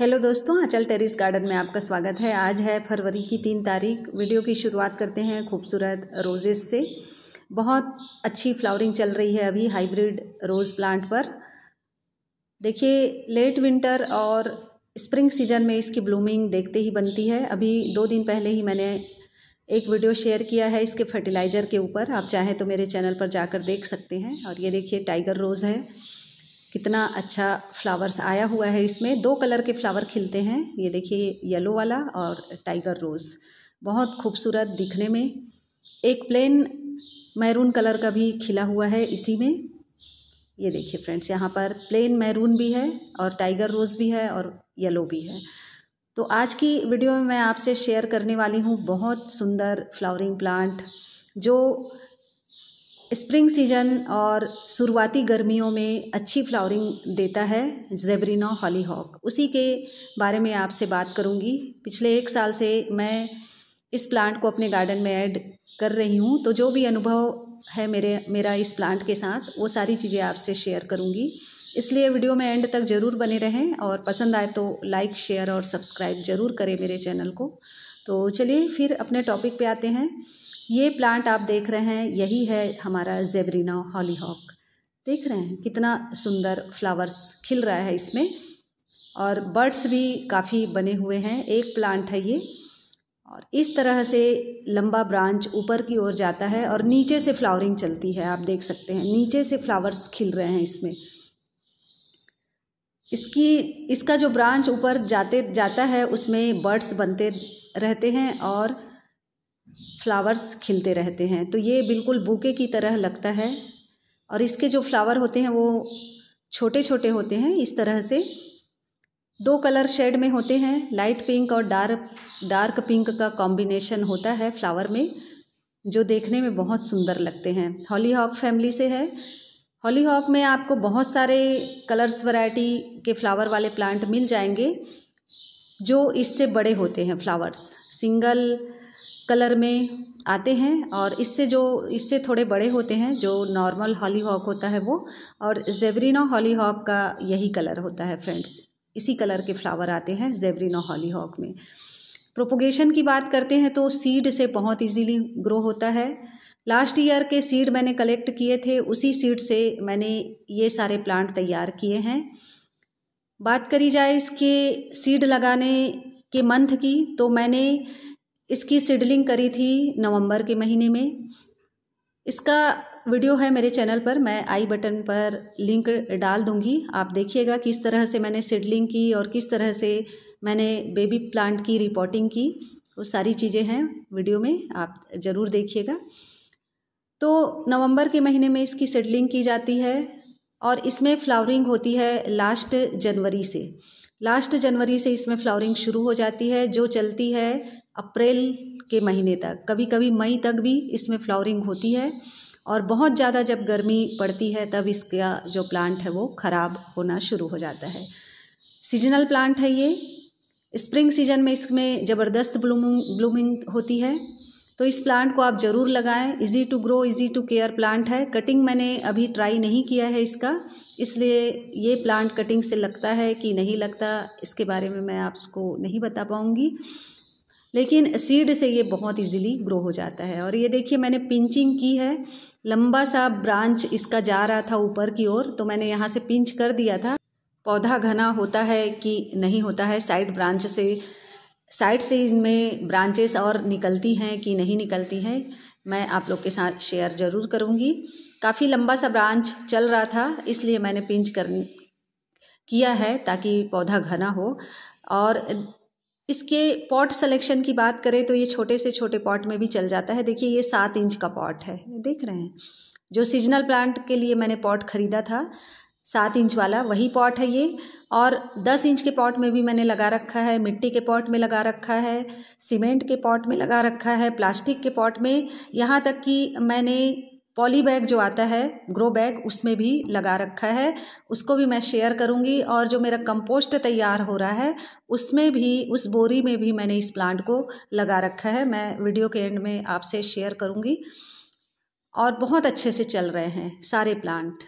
hello दोस्तों आंचल terrace garden में आपका स्वागत है आज है फरवरी की तीन तारीख वीडियो की शुरुआत करते हैं खूबसूरत रोजेस से बहुत अच्छी फ्लावरिंग चल रही है अभी हाइब्रिड रोज़ प्लांट पर देखिए लेट विंटर और स्प्रिंग सीजन में इसकी ब्लूमिंग देखते ही बनती है अभी दो दिन पहले ही मैंने एक वीडियो शेयर किया है इसके फर्टिलाइज़र के ऊपर आप चाहें तो मेरे चैनल पर जाकर देख सकते हैं और ये देखिए टाइगर रोज़ है कितना अच्छा फ्लावर्स आया हुआ है इसमें दो कलर के फ्लावर खिलते हैं ये देखिए येलो वाला और टाइगर रोज़ बहुत खूबसूरत दिखने में एक प्लेन मैरून कलर का भी खिला हुआ है इसी में ये देखिए फ्रेंड्स यहाँ पर प्लेन मैरून भी है और टाइगर रोज़ भी है और येलो भी है तो आज की वीडियो में मैं आपसे शेयर करने वाली हूँ बहुत सुंदर फ्लावरिंग प्लांट जो स्प्रिंग सीजन और शुरुआती गर्मियों में अच्छी फ्लावरिंग देता है हॉली हॉक उसी के बारे में आपसे बात करूंगी पिछले एक साल से मैं इस प्लांट को अपने गार्डन में ऐड कर रही हूँ तो जो भी अनुभव है मेरे मेरा इस प्लांट के साथ वो सारी चीज़ें आपसे शेयर करूँगी इसलिए वीडियो में एंड तक ज़रूर बने रहें और पसंद आए तो लाइक शेयर और सब्सक्राइब ज़रूर करें मेरे चैनल को तो चलिए फिर अपने टॉपिक पे आते हैं ये प्लांट आप देख रहे हैं यही है हमारा जेबरीना हॉलीहॉक देख रहे हैं कितना सुंदर फ्लावर्स खिल रहा है इसमें और बर्ड्स भी काफ़ी बने हुए हैं एक प्लांट है ये और इस तरह से लंबा ब्रांच ऊपर की ओर जाता है और नीचे से फ्लावरिंग चलती है आप देख सकते हैं नीचे से फ्लावर्स खिल रहे हैं इसमें इसकी इसका जो ब्रांच ऊपर जाते जाता है उसमें बर्ड्स बनते रहते हैं और फ्लावर्स खिलते रहते हैं तो ये बिल्कुल बूके की तरह लगता है और इसके जो फ्लावर होते हैं वो छोटे छोटे होते हैं इस तरह से दो कलर शेड में होते हैं लाइट पिंक और डार्क डार्क पिंक का कॉम्बिनेशन होता है फ्लावर में जो देखने में बहुत सुंदर लगते हैं हॉली हॉक फैमिली से है हॉलीहॉक में आपको बहुत सारे कलर्स वैरायटी के फ्लावर वाले प्लांट मिल जाएंगे जो इससे बड़े होते हैं फ्लावर्स सिंगल कलर में आते हैं और इससे जो इससे थोड़े बड़े होते हैं जो नॉर्मल हॉलीहॉक होता है वो और हॉली हॉलीहॉक का यही कलर होता है फ्रेंड्स इसी कलर के फ्लावर आते हैं हॉली हॉलीहॉक में प्रोपोगेशन की बात करते हैं तो सीड से बहुत इजीली ग्रो होता है लास्ट ईयर के सीड मैंने कलेक्ट किए थे उसी सीड से मैंने ये सारे प्लांट तैयार किए हैं बात करी जाए इसके सीड लगाने के मंथ की तो मैंने इसकी सीडलिंग करी थी नवंबर के महीने में इसका वीडियो है मेरे चैनल पर मैं आई बटन पर लिंक डाल दूंगी आप देखिएगा किस तरह से मैंने सीडलिंग की और किस तरह से मैंने बेबी प्लांट की रिपोर्टिंग की वो सारी चीज़ें हैं वीडियो में आप ज़रूर देखिएगा तो नवंबर के महीने में इसकी सीडलिंग की जाती है और इसमें फ्लावरिंग होती है लास्ट जनवरी से लास्ट जनवरी से इसमें फ्लावरिंग शुरू हो जाती है जो चलती है अप्रैल के महीने तक कभी कभी मई तक भी इसमें फ्लावरिंग होती है और बहुत ज़्यादा जब गर्मी पड़ती है तब इसका जो प्लांट है वो ख़राब होना शुरू हो जाता है सीजनल प्लांट है ये स्प्रिंग सीजन में इसमें ज़बरदस्त ब्लूमिंग ब्लूमिंग होती है तो इस प्लांट को आप ज़रूर लगाएं easy to grow easy to care plant है कटिंग मैंने अभी ट्राई नहीं किया है इसका इसलिए ये प्लांट कटिंग से लगता है कि नहीं लगता इसके बारे में मैं आपको नहीं बता पाऊँगी लेकिन सीड से ये बहुत इजीली ग्रो हो जाता है और ये देखिए मैंने पिंचिंग की है लंबा सा ब्रांच इसका जा रहा था ऊपर की ओर तो मैंने यहाँ से पिंच कर दिया था पौधा घना होता है कि नहीं होता है साइड ब्रांच से साइड से इनमें ब्रांचेस और निकलती हैं कि नहीं निकलती हैं मैं आप लोग के साथ शेयर ज़रूर करूँगी काफ़ी लंबा सा ब्रांच चल रहा था इसलिए मैंने पिंच कर किया है ताकि पौधा घना हो और इसके पॉट सिलेक्शन की बात करें तो ये छोटे से छोटे पॉट में भी चल जाता है देखिए ये सात इंच का पॉट है देख रहे हैं जो सीजनल प्लांट के लिए मैंने पॉट खरीदा था सात इंच वाला वही पॉट है ये और दस इंच के पॉट में भी मैंने लगा रखा है मिट्टी के पॉट में लगा रखा है सीमेंट के पॉट में लगा रखा है प्लास्टिक के पॉट में यहाँ तक कि मैंने पॉली बैग जो आता है ग्रो बैग उसमें भी लगा रखा है उसको भी मैं शेयर करूँगी और जो मेरा कंपोस्ट तैयार हो रहा है उसमें भी उस बोरी में भी मैंने इस प्लांट को लगा रखा है मैं वीडियो के एंड में आपसे शेयर करूँगी और बहुत अच्छे से चल रहे हैं सारे प्लांट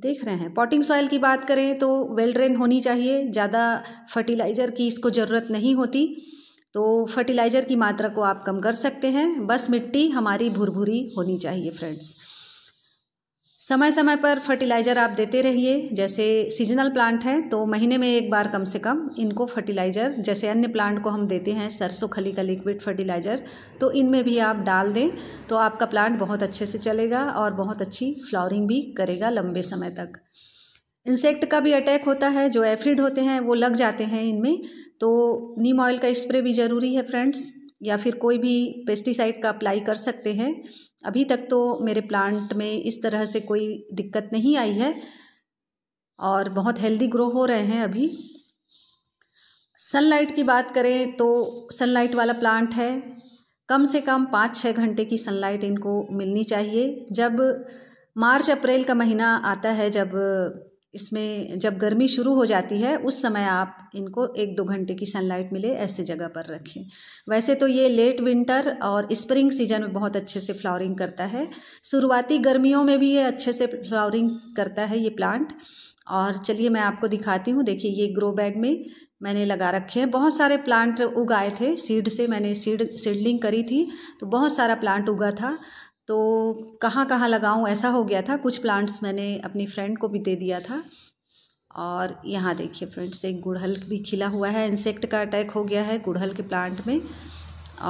देख रहे हैं पॉटिंग सॉइल की बात करें तो वेल ड्रेन होनी चाहिए ज़्यादा फर्टिलाइज़र की इसको ज़रूरत नहीं होती तो फर्टिलाइज़र की मात्रा को आप कम कर सकते हैं बस मिट्टी हमारी भुरभुरी होनी चाहिए फ्रेंड्स समय समय पर फर्टिलाइज़र आप देते रहिए जैसे सीजनल प्लांट है तो महीने में एक बार कम से कम इनको फर्टिलाइज़र जैसे अन्य प्लांट को हम देते हैं सरसों खली का लिक्विड फर्टिलाइज़र तो इनमें भी आप डाल दें तो आपका प्लांट बहुत अच्छे से चलेगा और बहुत अच्छी फ्लावरिंग भी करेगा लंबे समय तक इंसेक्ट का भी अटैक होता है जो एफिड होते हैं वो लग जाते हैं इनमें तो नीम ऑयल का स्प्रे भी ज़रूरी है फ्रेंड्स या फिर कोई भी पेस्टिसाइड का अप्लाई कर सकते हैं अभी तक तो मेरे प्लांट में इस तरह से कोई दिक्कत नहीं आई है और बहुत हेल्दी ग्रो हो रहे हैं अभी सनलाइट की बात करें तो सनलाइट वाला प्लांट है कम से कम पाँच छः घंटे की सनलाइट इनको मिलनी चाहिए जब मार्च अप्रैल का महीना आता है जब इसमें जब गर्मी शुरू हो जाती है उस समय आप इनको एक दो घंटे की सनलाइट मिले ऐसे जगह पर रखें वैसे तो ये लेट विंटर और स्प्रिंग सीजन में बहुत अच्छे से फ्लावरिंग करता है शुरुआती गर्मियों में भी ये अच्छे से फ्लावरिंग करता है ये प्लांट और चलिए मैं आपको दिखाती हूँ देखिए ये ग्रो बैग में मैंने लगा रखे हैं बहुत सारे प्लांट उगाए थे सीड से मैंने सीड सीडलिंग करी थी तो बहुत सारा प्लांट उगा था तो कहाँ कहाँ लगाऊँ ऐसा हो गया था कुछ प्लांट्स मैंने अपनी फ्रेंड को भी दे दिया था और यहाँ देखिए फ्रेंड्स एक गुड़हल भी खिला हुआ है इंसेक्ट का अटैक हो गया है गुड़हल के प्लांट में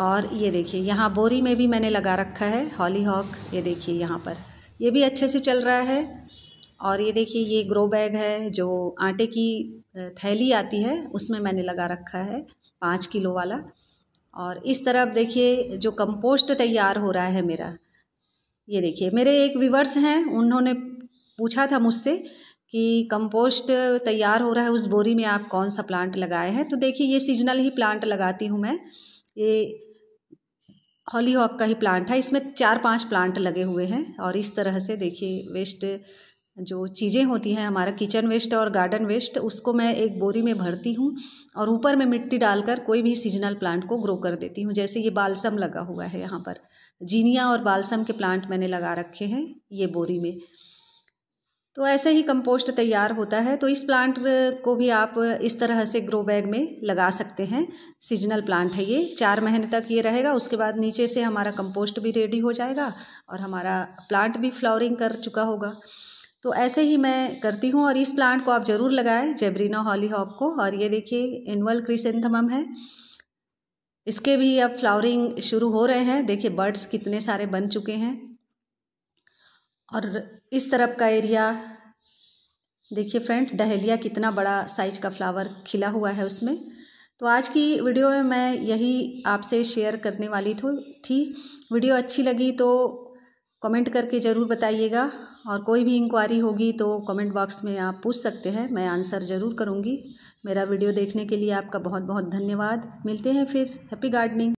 और ये देखिए यहाँ बोरी में भी मैंने लगा रखा है हॉली हॉक ये देखिए यहाँ पर ये भी अच्छे से चल रहा है और ये देखिए ये ग्रो बैग है जो आटे की थैली आती है उसमें मैंने लगा रखा है पाँच किलो वाला और इस तरफ देखिए जो कंपोस्ट तैयार हो रहा है मेरा ये देखिए मेरे एक व्यूवर्स हैं उन्होंने पूछा था मुझसे कि कंपोस्ट तैयार हो रहा है उस बोरी में आप कौन सा प्लांट लगाए हैं तो देखिए ये सीजनल ही प्लांट लगाती हूँ मैं ये हॉली हॉक का ही प्लांट है इसमें चार पांच प्लांट लगे हुए हैं और इस तरह से देखिए वेस्ट जो चीज़ें होती हैं हमारा किचन वेस्ट और गार्डन वेस्ट उसको मैं एक बोरी में भरती हूँ और ऊपर में मिट्टी डालकर कोई भी सीजनल प्लांट को ग्रो कर देती हूँ जैसे ये बालसम लगा हुआ है यहाँ पर जीनिया और बालसम के प्लांट मैंने लगा रखे हैं ये बोरी में तो ऐसे ही कंपोस्ट तैयार होता है तो इस प्लांट को भी आप इस तरह से ग्रो बैग में लगा सकते हैं सीजनल प्लांट है ये चार महीने तक ये रहेगा उसके बाद नीचे से हमारा कंपोस्ट भी रेडी हो जाएगा और हमारा प्लांट भी फ्लावरिंग कर चुका होगा तो ऐसे ही मैं करती हूँ और इस प्लांट को आप ज़रूर लगाएं जेबरीना हॉली हॉक को और ये देखिए एनुअल क्रिसेंथमम है इसके भी अब फ्लावरिंग शुरू हो रहे हैं देखिए बर्ड्स कितने सारे बन चुके हैं और इस तरफ का एरिया देखिए फ्रेंड डहेलिया कितना बड़ा साइज का फ्लावर खिला हुआ है उसमें तो आज की वीडियो में मैं यही आपसे शेयर करने वाली थी वीडियो अच्छी लगी तो कमेंट करके ज़रूर बताइएगा और कोई भी इंक्वायरी होगी तो कमेंट बॉक्स में आप पूछ सकते हैं मैं आंसर ज़रूर करूँगी मेरा वीडियो देखने के लिए आपका बहुत बहुत धन्यवाद मिलते हैं फिर हैप्पी गार्डनिंग